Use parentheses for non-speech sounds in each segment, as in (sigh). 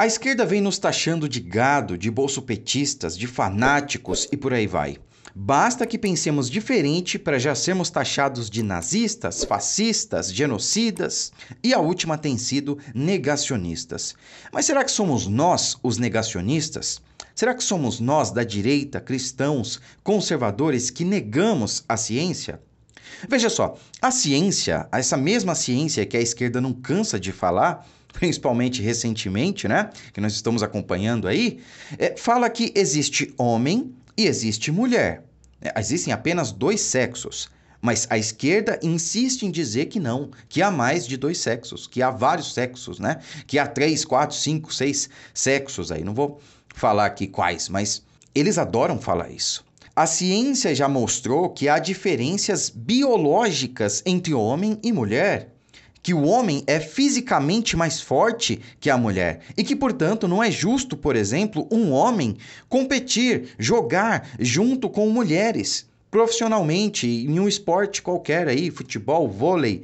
A esquerda vem nos taxando de gado, de bolsopetistas, de fanáticos e por aí vai. Basta que pensemos diferente para já sermos taxados de nazistas, fascistas, genocidas e a última tem sido negacionistas. Mas será que somos nós os negacionistas? Será que somos nós da direita, cristãos, conservadores que negamos a ciência? Veja só, a ciência, essa mesma ciência que a esquerda não cansa de falar, principalmente recentemente, né? Que nós estamos acompanhando aí, é, fala que existe homem e existe mulher. É, existem apenas dois sexos. Mas a esquerda insiste em dizer que não, que há mais de dois sexos, que há vários sexos, né? Que há três, quatro, cinco, seis sexos aí. Não vou falar aqui quais, mas eles adoram falar isso. A ciência já mostrou que há diferenças biológicas entre homem e mulher que o homem é fisicamente mais forte que a mulher e que, portanto, não é justo, por exemplo, um homem competir, jogar junto com mulheres profissionalmente em um esporte qualquer aí, futebol, vôlei,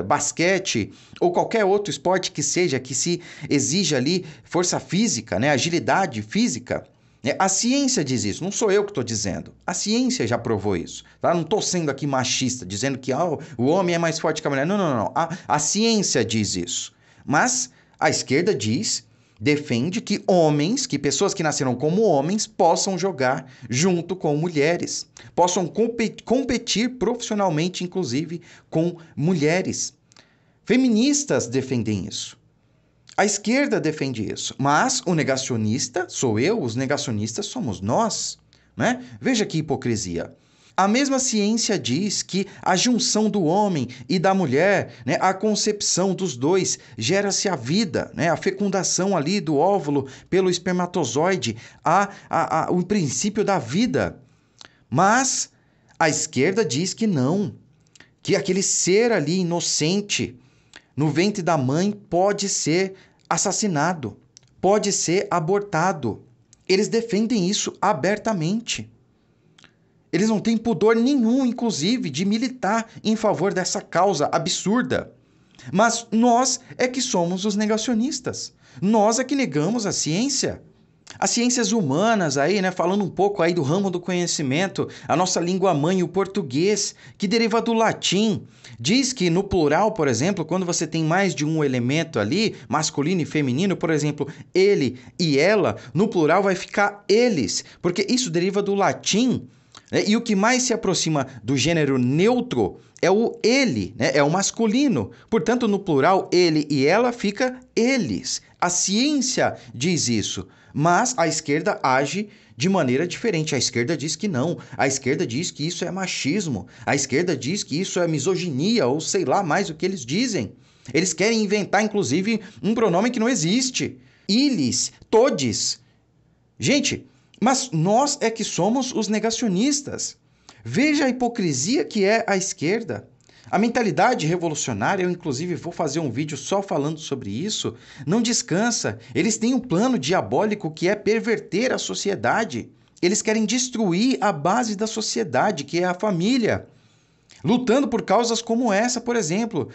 uh, basquete ou qualquer outro esporte que seja que se exija ali força física, né, agilidade física. Né? A ciência diz isso, não sou eu que estou dizendo. A ciência já provou isso. Tá? Não estou sendo aqui machista, dizendo que ah, o homem é mais forte que a mulher. Não, não, não. A, a ciência diz isso. Mas a esquerda diz, defende que homens, que pessoas que nasceram como homens, possam jogar junto com mulheres, possam competir profissionalmente, inclusive, com mulheres. Feministas defendem isso. A esquerda defende isso, mas o negacionista sou eu, os negacionistas somos nós. Né? Veja que hipocrisia. A mesma ciência diz que a junção do homem e da mulher, né, a concepção dos dois, gera-se a vida, né, a fecundação ali do óvulo pelo espermatozoide, a, a, a, o princípio da vida. Mas a esquerda diz que não, que aquele ser ali inocente, no ventre da mãe pode ser assassinado, pode ser abortado. Eles defendem isso abertamente. Eles não têm pudor nenhum, inclusive, de militar em favor dessa causa absurda. Mas nós é que somos os negacionistas. Nós é que negamos a ciência. As ciências humanas aí, né, falando um pouco aí do ramo do conhecimento, a nossa língua mãe, o português, que deriva do latim, diz que no plural, por exemplo, quando você tem mais de um elemento ali, masculino e feminino, por exemplo, ele e ela, no plural vai ficar eles, porque isso deriva do latim. Né? E o que mais se aproxima do gênero neutro é o ele, né? é o masculino. Portanto, no plural, ele e ela fica eles. A ciência diz isso. Mas a esquerda age de maneira diferente. A esquerda diz que não. A esquerda diz que isso é machismo. A esquerda diz que isso é misoginia ou sei lá mais o que eles dizem. Eles querem inventar, inclusive, um pronome que não existe. Iles, todes. Gente, mas nós é que somos os negacionistas. Veja a hipocrisia que é a esquerda. A mentalidade revolucionária, eu inclusive vou fazer um vídeo só falando sobre isso, não descansa. Eles têm um plano diabólico que é perverter a sociedade. Eles querem destruir a base da sociedade, que é a família. Lutando por causas como essa, por exemplo,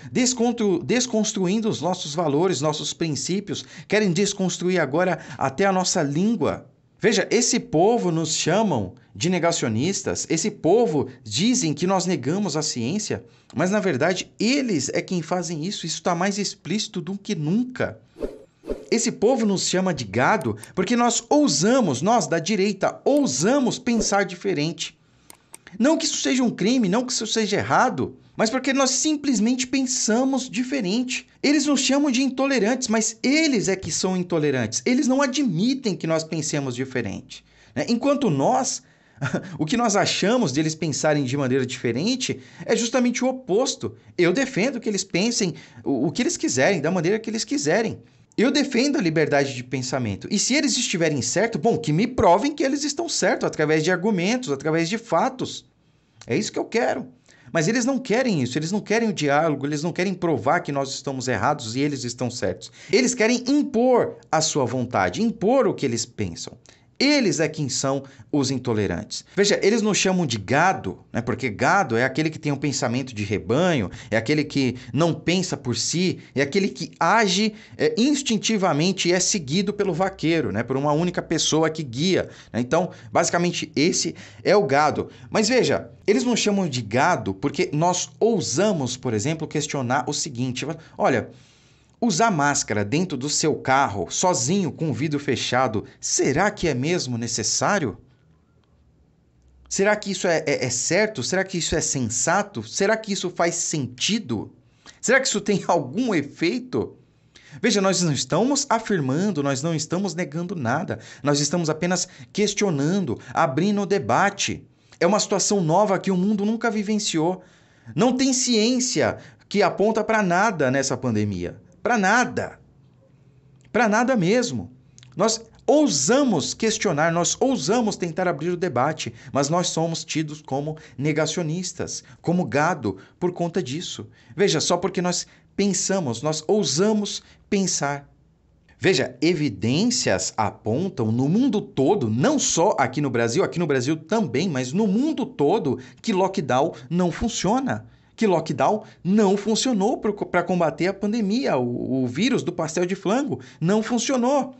desconstruindo os nossos valores, nossos princípios, querem desconstruir agora até a nossa língua. Veja, esse povo nos chamam de negacionistas, esse povo dizem que nós negamos a ciência, mas na verdade eles é quem fazem isso, isso está mais explícito do que nunca. Esse povo nos chama de gado porque nós ousamos, nós da direita, ousamos pensar diferente. Não que isso seja um crime, não que isso seja errado, mas porque nós simplesmente pensamos diferente. Eles nos chamam de intolerantes, mas eles é que são intolerantes. Eles não admitem que nós pensemos diferente. Né? Enquanto nós, (laughs) o que nós achamos deles pensarem de maneira diferente é justamente o oposto. Eu defendo que eles pensem o, que eles quiserem, da maneira que eles quiserem. Eu defendo a liberdade de pensamento. E se eles estiverem certo, bom, que me provem que eles estão certos através de argumentos, através de fatos. É isso que eu quero. Mas eles não querem isso, eles não querem o diálogo, eles não querem provar que nós estamos errados e eles estão certos. Eles querem impor a sua vontade, impor o que eles pensam. Eles é quem são os intolerantes. Veja, eles nos chamam de gado, né? porque gado é aquele que tem um pensamento de rebanho, é aquele que não pensa por si, é aquele que age é, instintivamente e é seguido pelo vaqueiro, né? por uma única pessoa que guia. Né? Então, basicamente, esse é o gado. Mas veja, eles nos chamam de gado porque nós ousamos, por exemplo, questionar o seguinte: olha. Usar máscara dentro do seu carro, sozinho, com o vidro fechado, será que é mesmo necessário? Será que isso é, é, é, certo? Será que isso é sensato? Será que isso faz sentido? Será que isso tem (laughs) algum efeito? Veja, nós não estamos afirmando, nós não estamos negando nada, nós estamos apenas questionando, abrindo o debate. É uma situação nova que o mundo nunca vivenciou. Não tem ciência que aponta para nada nessa pandemia. Para nada. Para nada mesmo. Nós ousamos questionar, nós ousamos tentar abrir o debate, mas nós somos tidos como negacionistas, como gado por conta disso. Veja, só porque nós pensamos, nós ousamos pensar. Veja, evidências apontam no mundo todo, não só aqui no Brasil, aqui no Brasil também, mas no mundo todo, que lockdown não funciona que lockdown não funcionou para combater a pandemia, o, o vírus do pastel de flango não funcionou.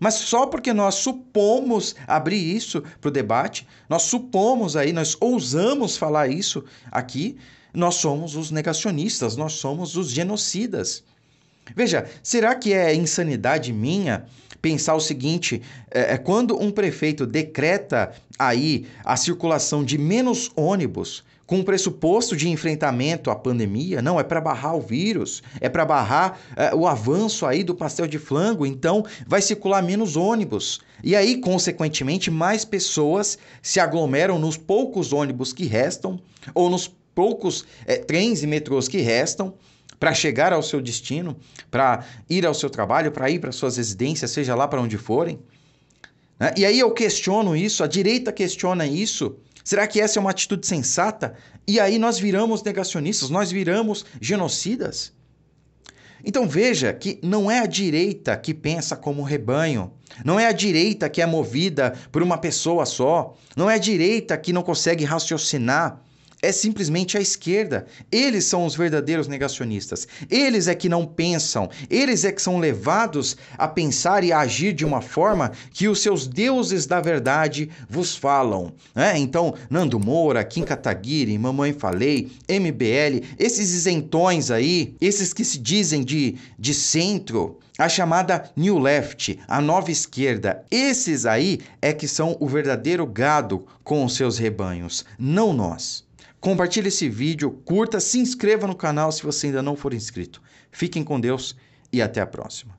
Mas só porque nós supomos abrir isso para o debate, nós supomos aí, nós ousamos falar isso aqui, nós somos os negacionistas, nós somos os genocidas. Veja, será que é insanidade minha pensar o seguinte: é, é, quando um prefeito decreta aí a circulação de menos ônibus, com o pressuposto de enfrentamento à pandemia, não, é para barrar o vírus, é para barrar é, o avanço aí do pastel de flango, então vai circular menos ônibus. E aí, consequentemente, mais pessoas se aglomeram nos poucos ônibus que restam, ou nos poucos é, trens e metrôs que restam, para chegar ao seu destino, para ir ao seu trabalho, para ir para suas residências, seja lá para onde forem. Né? E aí eu questiono isso, a direita questiona isso. Será que essa é uma atitude sensata? E aí nós viramos negacionistas, nós viramos genocidas? Então veja que não é a direita que pensa como rebanho, não é a direita que é movida por uma pessoa só, não é a direita que não consegue raciocinar, é simplesmente a esquerda. Eles são os verdadeiros negacionistas. Eles é que não pensam, eles é que são levados a pensar e a agir de uma forma que os seus deuses da verdade vos falam. Né? Então, Nando Moura, Kim Kataguiri, Mamãe Falei, MBL, esses isentões aí, esses que se dizem de, de centro, a chamada New Left, a nova esquerda, esses aí é que são o verdadeiro gado com os seus rebanhos, não nós. Compartilhe esse vídeo, curta, se inscreva no canal se você ainda não for inscrito. Fiquem com Deus e até a próxima.